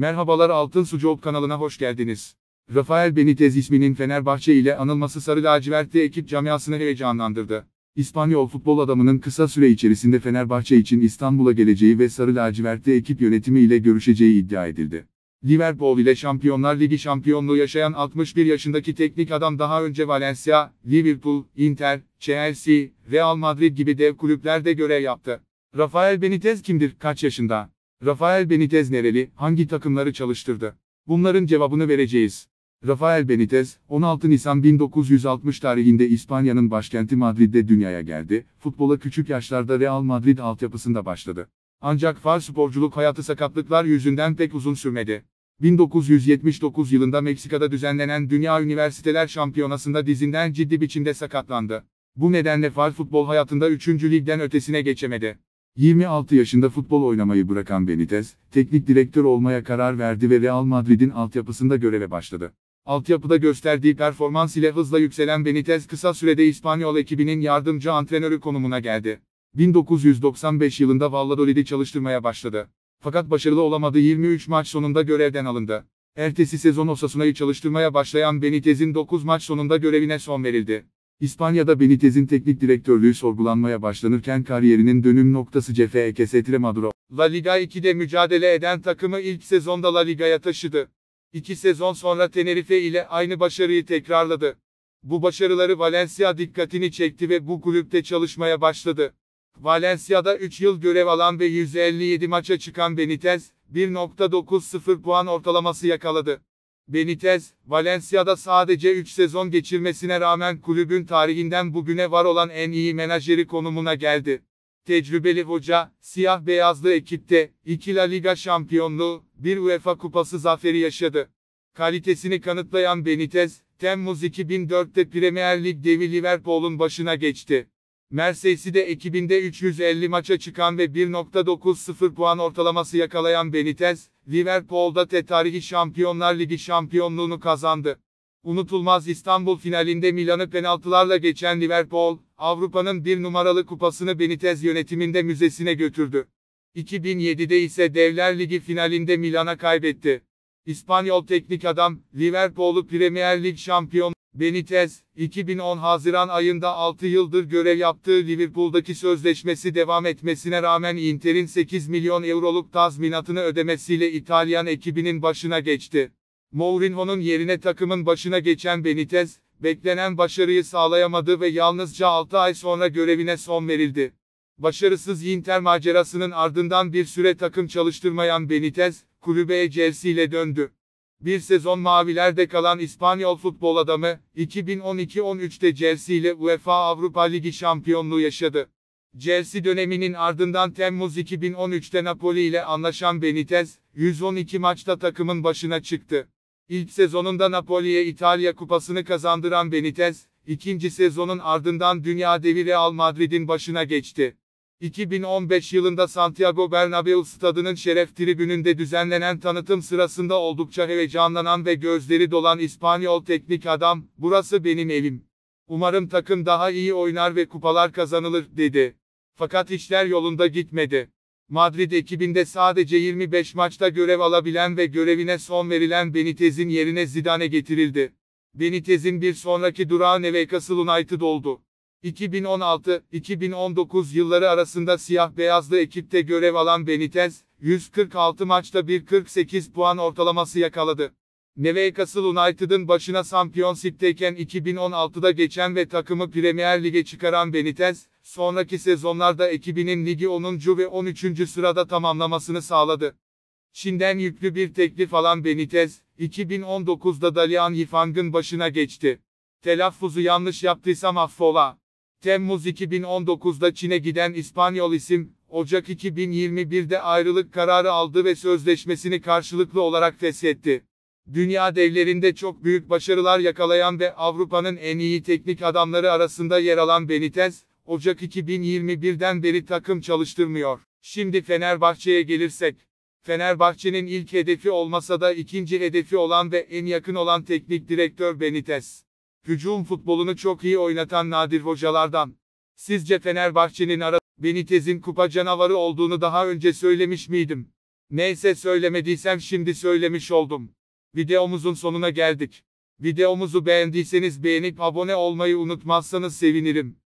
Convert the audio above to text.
Merhabalar Altın Su Job kanalına hoş geldiniz. Rafael Benitez isminin Fenerbahçe ile anılması Sarı Lacivert'te ekip camiasını heyecanlandırdı. İspanyol futbol adamının kısa süre içerisinde Fenerbahçe için İstanbul'a geleceği ve Sarı Lacivert'te ekip yönetimi ile görüşeceği iddia edildi. Liverpool ile Şampiyonlar Ligi şampiyonluğu yaşayan 61 yaşındaki teknik adam daha önce Valencia, Liverpool, Inter, Chelsea, Real Madrid gibi dev kulüplerde görev yaptı. Rafael Benitez kimdir, kaç yaşında? Rafael Benitez nereli, hangi takımları çalıştırdı? Bunların cevabını vereceğiz. Rafael Benitez, 16 Nisan 1960 tarihinde İspanya'nın başkenti Madrid'de dünyaya geldi, futbola küçük yaşlarda Real Madrid altyapısında başladı. Ancak far sporculuk hayatı sakatlıklar yüzünden pek uzun sürmedi. 1979 yılında Meksika'da düzenlenen Dünya Üniversiteler Şampiyonası'nda dizinden ciddi biçimde sakatlandı. Bu nedenle far futbol hayatında 3. ligden ötesine geçemedi. 26 yaşında futbol oynamayı bırakan Benitez, teknik direktör olmaya karar verdi ve Real Madrid'in altyapısında göreve başladı. Altyapıda gösterdiği performans ile hızla yükselen Benitez kısa sürede İspanyol ekibinin yardımcı antrenörü konumuna geldi. 1995 yılında Valladolid'i çalıştırmaya başladı. Fakat başarılı olamadı 23 maç sonunda görevden alındı. Ertesi sezon Osasuna'yı çalıştırmaya başlayan Benitez'in 9 maç sonunda görevine son verildi. İspanya'da Benitez'in teknik direktörlüğü sorgulanmaya başlanırken kariyerinin dönüm noktası CFE Kesetre Maduro. La Liga 2'de mücadele eden takımı ilk sezonda La Liga'ya taşıdı. İki sezon sonra Tenerife ile aynı başarıyı tekrarladı. Bu başarıları Valencia dikkatini çekti ve bu kulüpte çalışmaya başladı. Valencia'da 3 yıl görev alan ve 157 maça çıkan Benitez, 1.90 puan ortalaması yakaladı. Benitez, Valencia'da sadece 3 sezon geçirmesine rağmen kulübün tarihinden bugüne var olan en iyi menajeri konumuna geldi. Tecrübeli hoca, siyah-beyazlı ekipte, 2 La Liga şampiyonluğu, 1 UEFA kupası zaferi yaşadı. Kalitesini kanıtlayan Benitez, Temmuz 2004'te Premier Lig devi Liverpool'un başına geçti. Merseyside ekibinde 350 maça çıkan ve 1.90 puan ortalaması yakalayan Benitez, Liverpool'da te tarihi Şampiyonlar Ligi şampiyonluğunu kazandı. Unutulmaz İstanbul finalinde Milan'ı penaltılarla geçen Liverpool, Avrupa'nın bir numaralı kupasını Benitez yönetiminde müzesine götürdü. 2007'de ise Devler Ligi finalinde Milan'a kaybetti. İspanyol teknik adam, Liverpool'u Premier Lig şampiyon Benitez, 2010 Haziran ayında 6 yıldır görev yaptığı Liverpool'daki sözleşmesi devam etmesine rağmen Inter'in 8 milyon euroluk tazminatını ödemesiyle İtalyan ekibinin başına geçti. Mourinho'nun yerine takımın başına geçen Benitez, beklenen başarıyı sağlayamadı ve yalnızca 6 ay sonra görevine son verildi. Başarısız Inter macerasının ardından bir süre takım çalıştırmayan Benitez, kulübe Chelsea ile döndü. Bir sezon mavilerde kalan İspanyol futbol adamı, 2012-13'te Chelsea ile UEFA Avrupa Ligi şampiyonluğu yaşadı. Chelsea döneminin ardından Temmuz 2013'te Napoli ile anlaşan Benitez, 112 maçta takımın başına çıktı. İlk sezonunda Napoli'ye İtalya kupasını kazandıran Benitez, ikinci sezonun ardından dünya devi Real Madrid'in başına geçti. 2015 yılında Santiago Bernabeu stadının şeref tribününde düzenlenen tanıtım sırasında oldukça heyecanlanan ve gözleri dolan İspanyol teknik adam, burası benim evim. Umarım takım daha iyi oynar ve kupalar kazanılır, dedi. Fakat işler yolunda gitmedi. Madrid ekibinde sadece 25 maçta görev alabilen ve görevine son verilen Benitez'in yerine Zidane getirildi. Benitez'in bir sonraki durağı Newcastle United oldu. 2016-2019 yılları arasında siyah beyazlı ekipte görev alan Benitez, 146 maçta 1.48 puan ortalaması yakaladı. Newcastle United'ın başına Championship'teyken 2016'da geçen ve takımı Premier Lig'e çıkaran Benitez, sonraki sezonlarda ekibinin ligi 10. ve 13. sırada tamamlamasını sağladı. Çin'den yüklü bir teklif alan Benitez, 2019'da Dalian Yifang'ın başına geçti. Telaffuzu yanlış yaptıysam affola. Temmuz 2019'da Çin'e giden İspanyol isim, Ocak 2021'de ayrılık kararı aldı ve sözleşmesini karşılıklı olarak feshetti. Dünya devlerinde çok büyük başarılar yakalayan ve Avrupa'nın en iyi teknik adamları arasında yer alan Benitez, Ocak 2021'den beri takım çalıştırmıyor. Şimdi Fenerbahçe'ye gelirsek. Fenerbahçe'nin ilk hedefi olmasa da ikinci hedefi olan ve en yakın olan teknik direktör Benitez. Hücum futbolunu çok iyi oynatan nadir hocalardan. Sizce Fenerbahçe'nin ara Benitez'in kupa canavarı olduğunu daha önce söylemiş miydim? Neyse söylemediysem şimdi söylemiş oldum. Videomuzun sonuna geldik. Videomuzu beğendiyseniz beğenip abone olmayı unutmazsanız sevinirim.